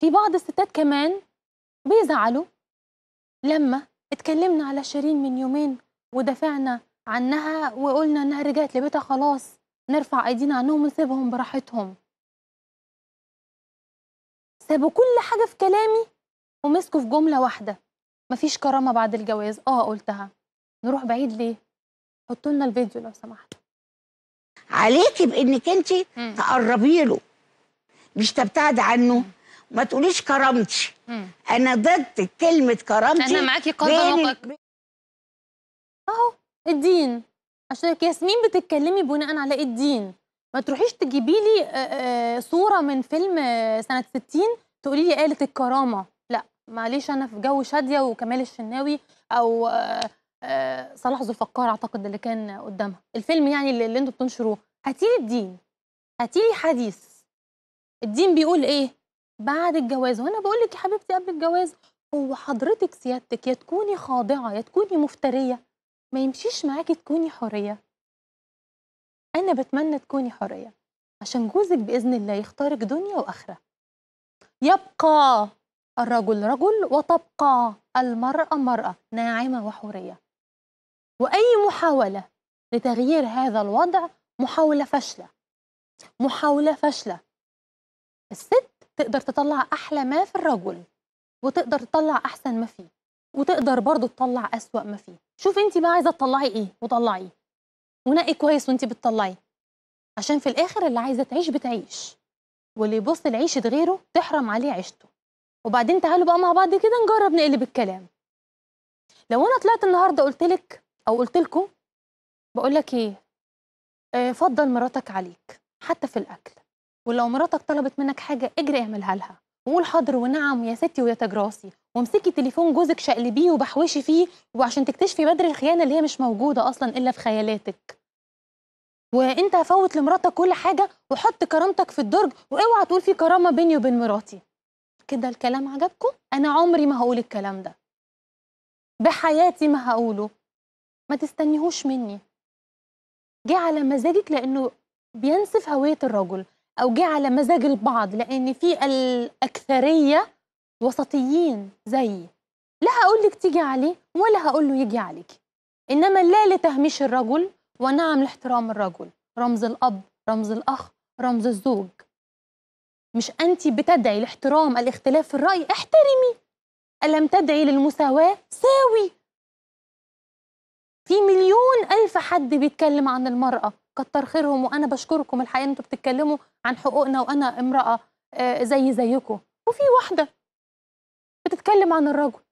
في بعض الستات كمان بيزعلوا لما اتكلمنا على شيرين من يومين ودافعنا عنها وقلنا انها رجعت لبيتها خلاص نرفع ايدينا عنهم ونسيبهم براحتهم سابوا كل حاجه في كلامي ومسكوا في جمله واحده مفيش كرامه بعد الجواز اه قلتها نروح بعيد ليه حطوا لنا الفيديو لو سمحت عليكي بانك انت تقربي له مش تبتعد عنه ما تقوليش كرامتي انا ضد كلمه كرامتي انا معاكي قلبا يعني اهو الدين عشان ياسمين بتتكلمي بناء على الدين ما تروحيش تجيبي لي آه، آه، صوره من فيلم آه، سنه 60 تقولي لي قالت الكرامه لا معلش انا في جو شاديه وكمال الشناوي او صلاح ذو الفقار اعتقد اللي كان قدامها الفيلم يعني اللي انتوا بتنشروه هاتيلي الدين هاتيلي حديث الدين بيقول ايه بعد الجواز وانا بقول لك يا حبيبتي قبل الجواز هو حضرتك سيادتك يا تكوني خاضعه يا تكوني مفتريه ما يمشيش معاكي تكوني حريه انا بتمنى تكوني حريه عشان جوزك باذن الله يختارك دنيا واخره يبقى الرجل رجل وتبقى المراه مراه ناعمه وحوريه واي محاوله لتغيير هذا الوضع محاوله فاشله محاوله فاشله الست تقدر تطلع احلى ما في الرجل وتقدر تطلع احسن ما فيه وتقدر برضه تطلع اسوأ ما فيه شوف انت بقى عايزه تطلعي ايه وطلعيه إيه ونقي كويس وانت بتطلعيه عشان في الاخر اللي عايزه تعيش بتعيش واللي يبص لعيشه غيره تحرم عليه عيشته وبعدين تعالوا بقى مع بعض كده نجرب نقلب الكلام لو انا طلعت النهارده قلت لك او قلت لكم بقول لك ايه آه، فضل مراتك عليك حتى في الاكل ولو مراتك طلبت منك حاجه اجري اعملها لها وقول حاضر ونعم يا ستي ويا تجراسي وامسكي تليفون جوزك شقلبيه وبحوشي فيه وعشان تكتشفي بدري الخيانه اللي هي مش موجوده اصلا الا في خيالاتك وانت فوت لمراتك كل حاجه وحط كرامتك في الدرج واوعى تقول في كرامه بيني وبين مراتي كده الكلام عجبكم انا عمري ما هقول الكلام ده بحياتي ما هقوله ما تستنيهوش مني جه على مزاجك لانه بينسف هويه الرجل او جه على مزاج البعض لان في الاكثريه وسطيين زيي لا هقول لك تيجي عليه ولا هقول له يجي عليك انما لا لتهميش الرجل ونعم لاحترام الرجل رمز الاب رمز الاخ رمز الزوج مش انت بتدعي لاحترام الاختلاف في الراي احترمي الم تدعي للمساواه ساوي في مليون الف حد بيتكلم عن المراه كتر خيرهم وانا بشكركم الحقيقه انتوا بتتكلموا عن حقوقنا وانا امراه آه، زي زيكم وفي واحده بتتكلم عن الرجل